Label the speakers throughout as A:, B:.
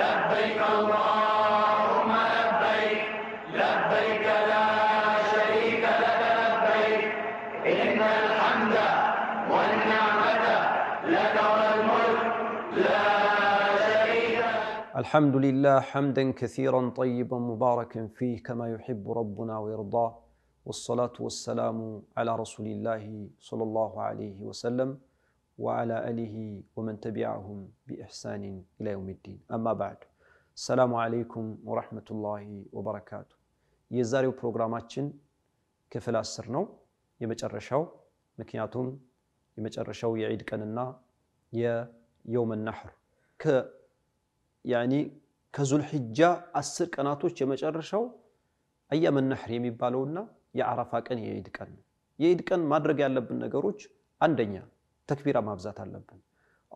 A: لبيك اللهم لبيك لبيك لا شريك لك لبيك إن الحمد والنعمة لك والملك لا شريك الحمد لله حمدا كثيرا طيبا مباركا فيه كما يحب ربنا ويرضاه والصلاة والسلام على رسول الله صلى الله عليه وسلم وعلى آله ومن تبعهم بإحسان إلى يوم الدين أما بعد السلام عليكم ورحمة الله وبركاته يزاريو بروغراماتشن كفلا السرنو يمج الرشاو مكياتون يمج الرشاو يعيد كاننا يا يوم النحر ك يعني كزو الحجة أسر كناتوش يمج الرشاو أيام النحر يمي بالونا يعرفا كان يعيد كان يعيد كان مدرق يعلب النقروج دنيا ተክቢራ ማብዛት አለብን።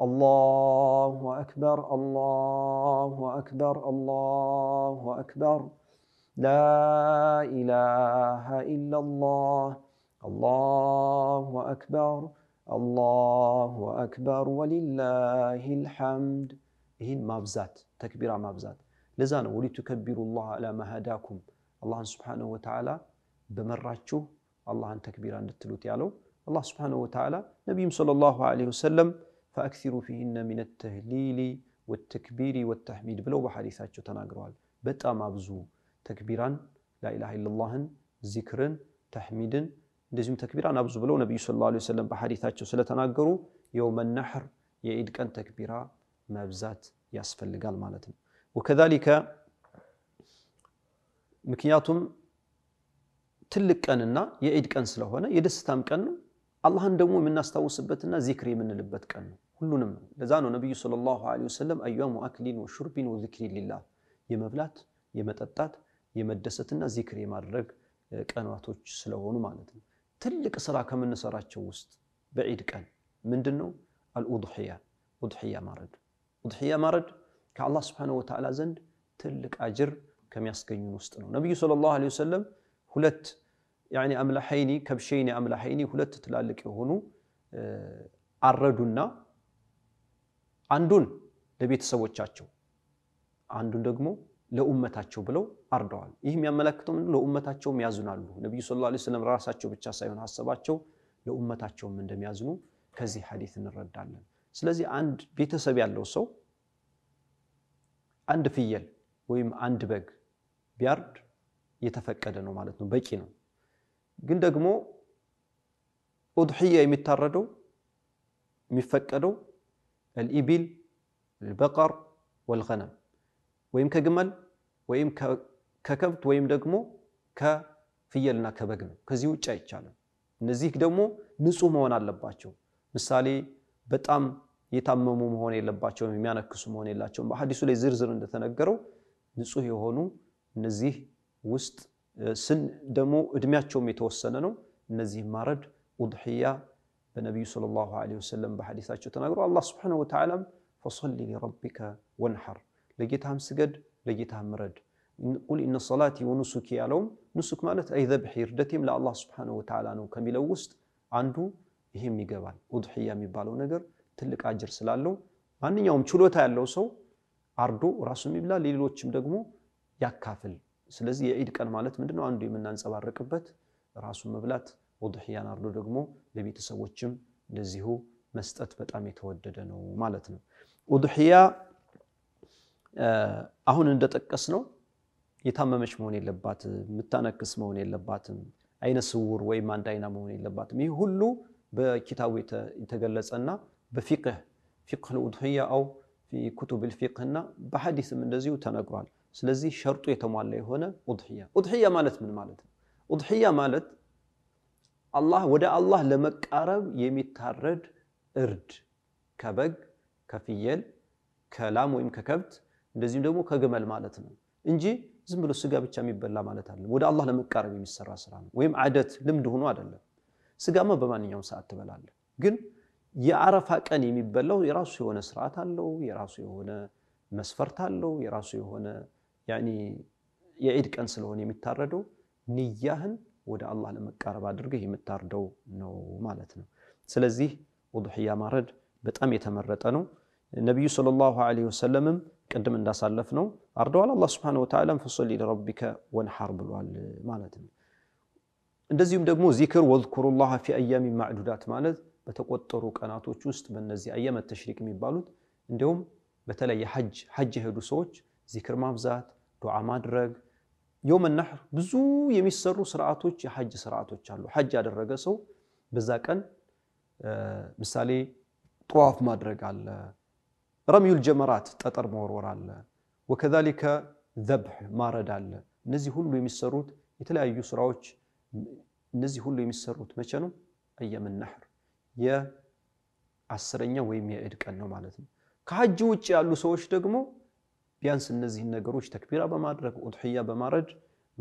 A: አላሁ አክበር፣ አላሁ አክበር፣ አላሁ አክበር፣ ላኢላሃ ኢለላህ፣ አላሁ አክበር፣ አላሁ አክበር ወሊላሂ ልሐምድ። ይህን ማብዛት ተክቢራ ማብዛት ለዛ ነው ወሊቱከቢሩ ላህ አላ ማ ሀዳኩም አላህን ስብሓነሁ ወተዓላ በመራችሁ አላህን ተክቢራ እንድትሉት ያለው። الله سبحانه وتعالى نبي صلى الله عليه وسلم فأكثروا فيهن من التهليل والتكبير والتحميد بلو بحديثات تناقروال بتا ما بزو تكبيرا لا إله إلا الله ذكرا تحميدا لازم تكبيرا نبزو بلو نبي صلى الله عليه وسلم بحديثات سلا تناقرو يوم النحر يعيد كان تكبيرا ما بزات يسفل لقال مالتن وكذلك مكياتهم تلك أننا يعيد كان سلا هنا يدستام كانو አላህን ደግሞ የምናስታውስበትና ዚክር የምንልበት ቀን ነው። ሁሉንም ነው። ለዛ ነው ነቢዩ ሰለላሁ ዐለይሂ ወሰለም አያሙ አክሊን ወሹርቢን ወዚክሪ ሊላህ የመብላት የመጠጣት የመደሰትና ዚክር የማድረግ ቀናቶች ስለሆኑ ማለት ነው። ትልቅ ስራ ከምንሰራቸው ውስጥ በዒድ ቀን ምንድን ነው? አልኡድሕያ ኡድሕያ ማረድ ኡድሕያ ማረድ ከአላህ ስብሓነሁ ወተዓላ ዘንድ ትልቅ አጅር ከሚያስገኙን ውስጥ ነው። ነቢዩ ሰለላሁ ዐለይሂ ወሰለም ሁለት ያኒ አምላሐይኒ ከብሸይኒ አምላሐይኒ ሁለት ትላልቅ የሆኑ አረዱና አንዱን ለቤተሰቦቻቸው አንዱን ደግሞ ለኡመታቸው ብለው አርደዋል። ይህ የሚያመለክተው ምንድን ለኡመታቸውም ያዝናሉ። ነቢዩ ሰለላሁ ዐለይሂ ወሰለም ራሳቸው ብቻ ሳይሆን ሀሳባቸው ለኡመታቸውም እንደሚያዝኑ ከዚህ ሐዲስ እንረዳለን። ስለዚህ አንድ ቤተሰብ ያለው ሰው አንድ ፍየል ወይም አንድ በግ ቢያርድ የተፈቀደ ነው ማለት ነው፣ በቂ ነው። ግን ደግሞ ኡድሕያ የሚታረደው የሚፈቀደው አልኢቢል አልበቀር ወልገነም ወይም ከግመል ወይም ከከብት ወይም ደግሞ ከፍየልና ከበግ ነው። ከዚህ ውጭ አይቻልም። እነዚህ ደግሞ ንጹህ መሆን አለባቸው። ምሳሌ በጣም የታመሙ መሆን የለባቸውም፣ የሚያነክሱ መሆን የላቸውም። በሐዲሱ ላይ ዝርዝር እንደተነገረው ንጹህ የሆኑ እነዚህ ውስጥ ስን ደግሞ እድሜያቸውም የተወሰነ ነው። እነዚህ ማረድ ኡድሕያ በነቢዩ ሰለላሁ ዐለይሂ ወሰለም በሐዲሳቸው ተናግሮ አላህ ስብሓነሁ ወተዓላም ፈሰሊ ሊረቢከ ወንሐር ለጌታህም ስገድ፣ ለጌታህም ረድ። ቁል ኢነ ሰላቲ ወኑሱኪ ያለውም ኑሱክ ማለት አይ ዘብሒ እርደቴም ለአላህ ስብሓነሁ ወተዓላ ነው ከሚለው ውስጥ አንዱ ይህም ይገባል። ኡድሕያ የሚባለው ነገር ትልቅ አጅር ስላለው ማንኛውም ችሎታ ያለው ሰው አርዶ ራሱም ይብላ፣ ሌሎችም ደግሞ ያካፍል። ስለዚህ የዒድ ቀን ማለት ምንድነው? አንዱ የምናንጸባርቅበት ራሱን መብላት ወድሕያን አርዶ ደግሞ ለቤተሰቦችም እንደዚሁ መስጠት በጣም የተወደደ ነው ማለት ነው። ውድሕያ አሁን እንደጠቀስ ነው የታመመች መሆን የለባትም፣ የምታነክስ መሆን የለባትም፣ አይነ ስውር ወይም አንድ አይና መሆን የለባትም። ይህ ሁሉ በኪታቡ የተገለጸና በፊቅህ ፊቅህ ልውድሕያ አው ፊ ኩቱብ እና በሐዲስም እንደዚሁ ተነግሯል። ስለዚህ ሸርጡ የተሟላ የሆነ ኡድሕያ ኡድሕያ ማለት ምን ማለት ነው? ኡድሕያ ማለት አላህ ወደ አላህ ለመቃረብ የሚታረድ እርድ ከበግ፣ ከፍየል፣ ከላም ወይም ከከብት እንደዚሁም ደግሞ ከግመል ማለት ነው እንጂ ዝም ብሎ ስጋ ብቻ የሚበላ ማለት አለ። ወደ አላህ ለመቃረብ የሚሰራ ስራ ነው። ወይም አደት ልምድ ሆኖ አይደለም። ስጋማ በማንኛውም ሰዓት ትበላለህ። ግን የአረፋ ቀን የሚበላው የራሱ የሆነ ስርዓት አለው። የራሱ የሆነ መስፈርት አለው። የራሱ የሆነ يعني የዒድ ቀን ስለሆነ የሚታረደው ንያህን ወደ አላህ ለመቃረብ አድርገህ የምታርደው ነው ማለት ነው። ስለዚህ ውድሕያ ማረድ በጣም የተመረጠ ነው። ነቢዩ ሰለላሁ ዐለይሂ ወሰለምም ቅድም እንዳሳለፍ ነው አርደዋል። አላህ ስብሓነሁ ወተዓላ ፈሶሊ ሊረቢከ ወንሐር ብሏል ማለት ነው። እንደዚሁም ደግሞ ዚክር ወዝኩሩላህ ፊ አያሚ ማዕዱዳት ማለት በተቆጠሩ ቀናቶች ውስጥ በእነዚህ አያመት ተሽሪቅ የሚባሉት እንዲሁም በተለይ ሐጅ ሐጅ የሄዱ ሰዎች ዚክር ማብዛት ዱዓ ማድረግ የውመ ነሕር ብዙ የሚሰሩ ስርዓቶች የሐጅ ስርዓቶች አሉ። ሐጅ ያደረገ ሰው በዛ ቀን ምሳሌ ጠዋፍ ማድረግ አለ፣ ረሚዩል ጀመራት ጠጠር መወርወር አለ፣ ወከዛሊከ ዘብሕ ማረድ አለ። እነዚህ ሁሉ የሚሰሩት የተለያዩ ስራዎች እነዚህ ሁሉ የሚሰሩት መቼ ነው? አየም ነሕር የአስረኛ ወይም የእድቀን ቀን ነው ማለት ነው። ከሐጅ ውጭ ያሉ ሰዎች ደግሞ ቢያንስ እነዚህን ነገሮች ተክቢራ በማድረግ ኡድሕያ በማረድ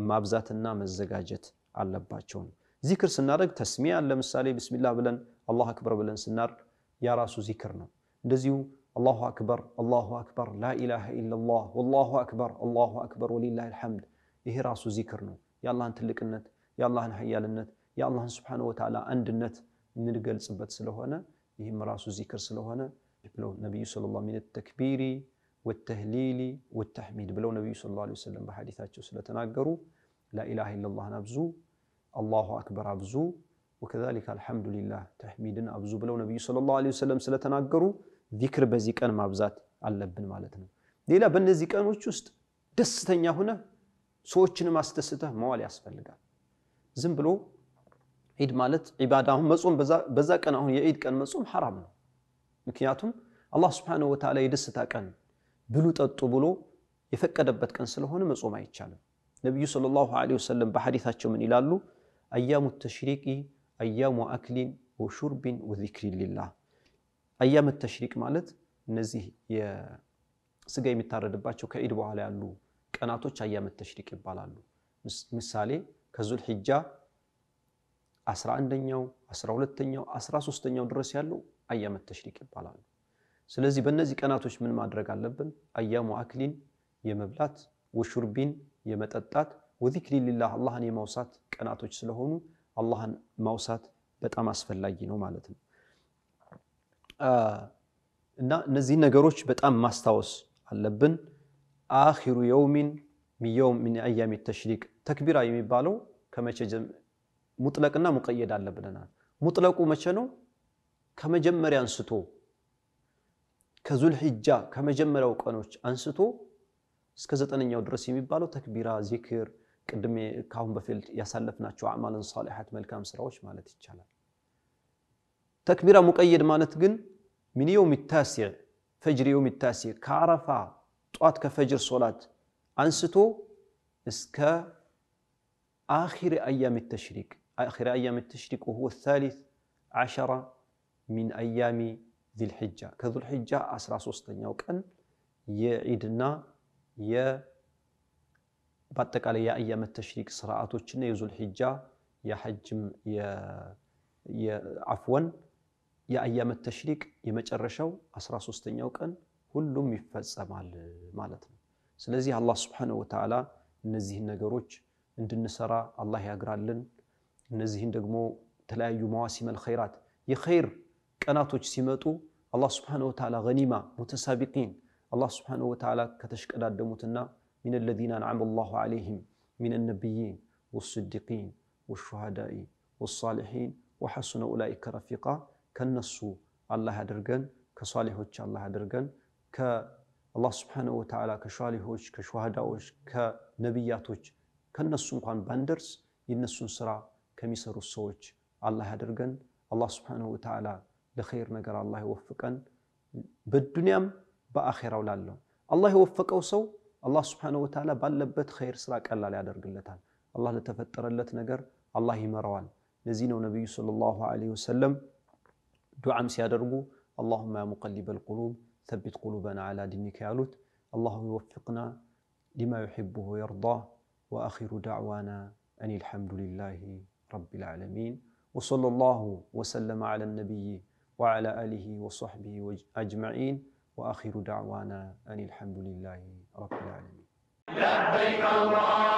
A: ማብዛትና መዘጋጀት አለባቸው ነው። ዚክር ስናደርግ ተስሚያን ለምሳሌ ብስሚላህ ብለን አላሁ አክበር ብለን ስናርድ ያራሱ ዚክር ነው። እንደዚሁ አላሁ አክበር አላሁ አክበር ላኢላሃ ኢለላህ ወላሁ አክበር አላሁ አክበር ወሊላሂ ልሐምድ ይሄ ራሱ ዚክር ነው። የአላህን ትልቅነት፣ የአላህን ሀያልነት፣ የአላህን ስብሓነሁ ወተዓላ አንድነት የምንገልጽበት ስለሆነ ይህም ራሱ ዚክር ስለሆነ ብለው ነቢዩ ሰለላሁ ዐለይሂ ወሰለም ተክቢሪ والتهليل والتحميد بلو نبي صلى الله عليه وسلم بحديثات جسلة تناقروا لا إله إلا الله نبزو الله أكبر أبزو وكذلك الحمد لله تحميد أبزو بلو نبي صلى الله عليه وسلم سلة تناقروا ذكر بزيك أنا مبزات على ابن مالتنا ليلا بن زيك أنا وشوست دستن هنا سوچن ما استسته موالي أسفل لقا زن بلو عيد مالت عبادهم مزون بزا بزاك أنا هون يعيد كان مزون حرام مكياتهم الله سبحانه وتعالى يدستا كان ብሉ ጠጡ ብሎ የፈቀደበት ቀን ስለሆነ መጾም አይቻልም። ነቢዩ ሰለላሁ ዐለይሂ ወሰለም በሐዲታቸው ምን ይላሉ? አያሙ ተሽሪቂ አያሙ አክሊን ወሹርቢን ወዚክሪ ሊላህ። አያም ተሽሪቅ ማለት እነዚህ ስጋ የሚታረድባቸው ከኢድ በኋላ ያሉ ቀናቶች አያም ተሽሪቅ ይባላሉ። ምሳሌ ከዙል ሒጃ 11ኛው፣ 12ኛው፣ 13ኛው ድረስ ያለው አያም ተሽሪቅ ይባላሉ። ስለዚህ በእነዚህ ቀናቶች ምን ማድረግ አለብን? አያሙ አክሊን የመብላት ወሹርቢን የመጠጣት ወዚክሪ ሊላህ አላህን የማውሳት ቀናቶች ስለሆኑ አላህን ማውሳት በጣም አስፈላጊ ነው ማለት ነው። እና እነዚህ ነገሮች በጣም ማስታወስ አለብን። አኺሩ የውሚን ሚየውም ሚን አያሚ ተሽሪቅ ተክቢራ የሚባለው ከመቼ ሙጥለቅና ሙቀየድ አለ ሙጥለቁ መቼ ነው? ከመጀመሪያ አንስቶ كزول حجة كما جمل أو كانوش أنستو سكزت أنا يا درسي مبالو تكبيرة ذكر قدم كهم بفيل يسلفنا شو أعمال صالحة ملك مصر وش مالت الجلال تكبيرة مقيد ما نتجن من يوم التاسع فجر يوم التاسع كعرفة تؤت كفجر صلاة أنستو اسكا آخر أيام التشريق آخر أيام التشريق وهو الثالث عشرة من أيام ذي الحجة كذو الحجة 13ኛው ቀን የዒድና የ በአጠቃላይ የአያመት ተሽሪቅ ስርዓቶችና የዙል ሒጃ የሐጅም የአፍወን የአያመት ተሽሪቅ የመጨረሻው 13ኛው ቀን ሁሉም ይፈጸማል ማለት ነው። ስለዚህ አላህ ስብሓነሁ ወተዓላ እነዚህን ነገሮች እንድንሰራ አላህ ያግራልን። እነዚህን ደግሞ የተለያዩ መዋሲመል ኸይራት የኸይር ቀናቶች ሲመጡ አላህ ስብሓነሁ ወተዓላ ገኒማ ሙተሳቢቂን አላህ ስብሓነሁ ወተዓላ ከተሽቀዳደሙትና ሚን አለዚነ አንዓመ አላሁ ዓለይሂም ሚን ነቢይን ወስዲቂን ወሹሃዳኢ ወሳሊሒን ወሐሱነ ኡላኢከ ረፊቃ ከነሱ አላህ ያደርገን፣ ከሷሊሖች አላህ ያደርገን። ከአላህ ስብሓነሁ ወተዓላ ከሷሊሖች፣ ከሹሃዳዎች፣ ከነቢያቶች ከነሱ እንኳን ባንደርስ የነሱን ስራ ከሚሰሩት ሰዎች አላህ ያደርገን። አላህ ስብሓነሁ ወተዓላ لخير نجر الله يوفقن بالدنيا بآخرة ولا لهم الله يوفق أوصو الله سبحانه وتعالى باللبت خير سراك الله لا درج الله لتفتر اللت نجر الله يمروان نزينه نبي صلى الله عليه وسلم دعاء سيادرجو اللهم يا مقلب القلوب ثبت قلوبنا على دينك يا لوت الله يوفقنا لما يحبه ويرضاه واخر دعوانا ان الحمد لله رب العالمين وصلى الله وسلم على النبي وعلى آله وصحبه أجمعين وآخر دعوانا أن الحمد لله رب العالمين لبيك